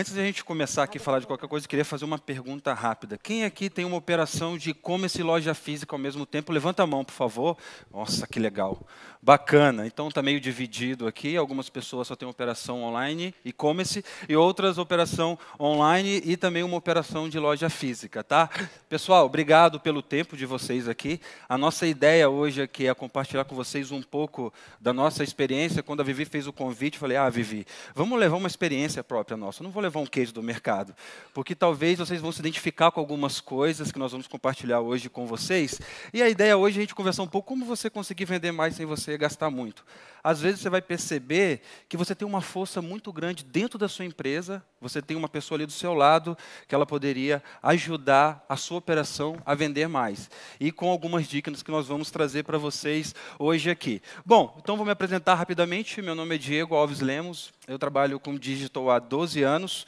Antes de a gente começar aqui a falar de qualquer coisa, eu queria fazer uma pergunta rápida. Quem aqui tem uma operação de e-commerce e loja física ao mesmo tempo? Levanta a mão, por favor. Nossa, que legal. Bacana. Então está meio dividido aqui. Algumas pessoas só têm operação online, e-commerce, e outras operação online e também uma operação de loja física, tá? Pessoal, obrigado pelo tempo de vocês aqui. A nossa ideia hoje aqui é compartilhar com vocês um pouco da nossa experiência. Quando a Vivi fez o convite, eu falei: "Ah, Vivi, vamos levar uma experiência própria nossa. Não vou levar levar um queijo do mercado, porque talvez vocês vão se identificar com algumas coisas que nós vamos compartilhar hoje com vocês. E a ideia hoje é a gente conversar um pouco como você conseguir vender mais sem você gastar muito. Às vezes você vai perceber que você tem uma força muito grande dentro da sua empresa, você tem uma pessoa ali do seu lado que ela poderia ajudar a sua operação a vender mais. E com algumas dicas que nós vamos trazer para vocês hoje aqui. Bom, então vou me apresentar rapidamente. Meu nome é Diego Alves Lemos, eu trabalho com digital há 12 anos.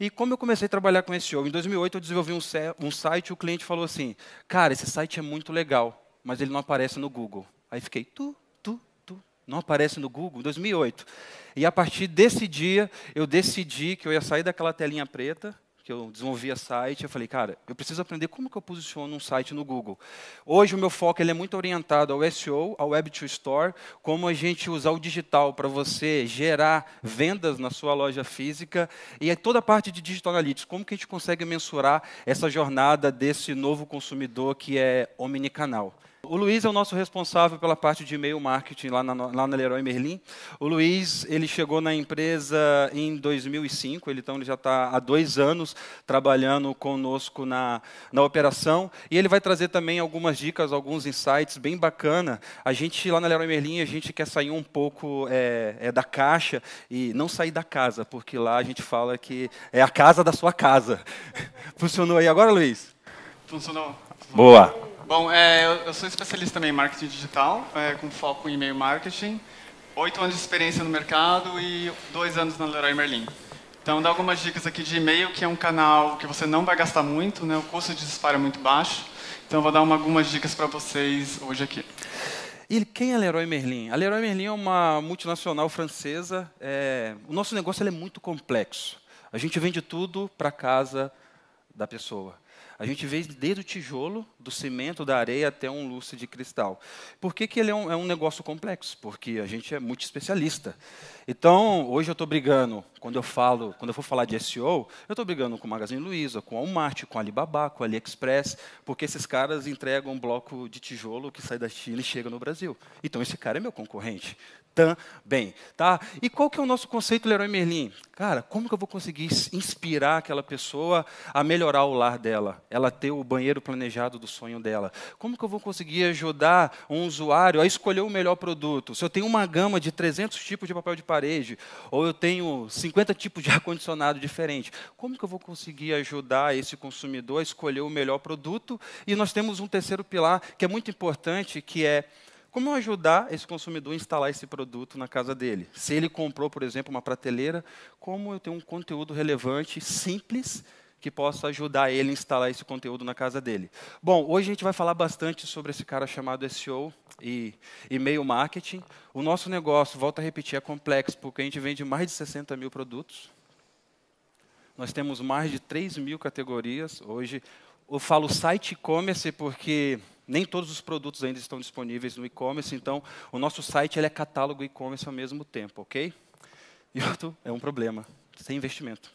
E como eu comecei a trabalhar com SEO? Em 2008 eu desenvolvi um, um site e o cliente falou assim, cara, esse site é muito legal, mas ele não aparece no Google. Aí fiquei, tu, tu, tu, não aparece no Google, 2008. E a partir desse dia, eu decidi que eu ia sair daquela telinha preta, que eu desenvolvia site, eu falei, cara, eu preciso aprender como que eu posiciono um site no Google. Hoje o meu foco ele é muito orientado ao SEO, ao Web to Store, como a gente usar o digital para você gerar vendas na sua loja física e é toda a parte de Digital Analytics, como que a gente consegue mensurar essa jornada desse novo consumidor que é omnicanal. O Luiz é o nosso responsável pela parte de e-mail marketing lá na, lá na Leroy Merlin. O Luiz, ele chegou na empresa em 2005, ele, então ele já está há dois anos trabalhando conosco na, na operação. E ele vai trazer também algumas dicas, alguns insights bem bacana. A gente, lá na Leroy Merlin, a gente quer sair um pouco é, é, da caixa e não sair da casa, porque lá a gente fala que é a casa da sua casa. Funcionou aí agora, Luiz? Funcionou. Boa. Bom, é, eu sou especialista também em marketing digital, é, com foco em e-mail marketing. Oito anos de experiência no mercado e dois anos na Leroy Merlin. Então, dá algumas dicas aqui de e-mail, que é um canal que você não vai gastar muito, né? o custo de disparo é muito baixo. Então, vou dar uma, algumas dicas para vocês hoje aqui. E quem é a Leroy Merlin? A Leroy Merlin é uma multinacional francesa. É... O nosso negócio é muito complexo. A gente vende tudo para casa da pessoa. A gente vê desde o tijolo, do cimento, da areia até um lustre de cristal. Por que, que ele é um, é um negócio complexo? Porque a gente é muito especialista. Então, hoje eu estou brigando, quando eu falo, quando eu for falar de SEO, eu estou brigando com o Magazine Luiza, com o Walmart, com o Alibaba, com o AliExpress, porque esses caras entregam um bloco de tijolo que sai da China e chega no Brasil. Então, esse cara é meu concorrente também, tá? E qual que é o nosso conceito Leroy Merlin? Cara, como que eu vou conseguir inspirar aquela pessoa a melhorar o lar dela? dela, ela ter o banheiro planejado do sonho dela? Como que eu vou conseguir ajudar um usuário a escolher o melhor produto? Se eu tenho uma gama de 300 tipos de papel de parede, ou eu tenho 50 tipos de ar-condicionado diferente, como que eu vou conseguir ajudar esse consumidor a escolher o melhor produto? E nós temos um terceiro pilar que é muito importante, que é como eu ajudar esse consumidor a instalar esse produto na casa dele? Se ele comprou, por exemplo, uma prateleira, como eu tenho um conteúdo relevante, simples, que possa ajudar ele a instalar esse conteúdo na casa dele. Bom, hoje a gente vai falar bastante sobre esse cara chamado SEO e e-mail marketing. O nosso negócio, volto a repetir, é complexo, porque a gente vende mais de 60 mil produtos. Nós temos mais de 3 mil categorias. Hoje, eu falo site e-commerce porque nem todos os produtos ainda estão disponíveis no e-commerce, então o nosso site ele é catálogo e-commerce ao mesmo tempo, ok? E outro é um problema, sem investimento.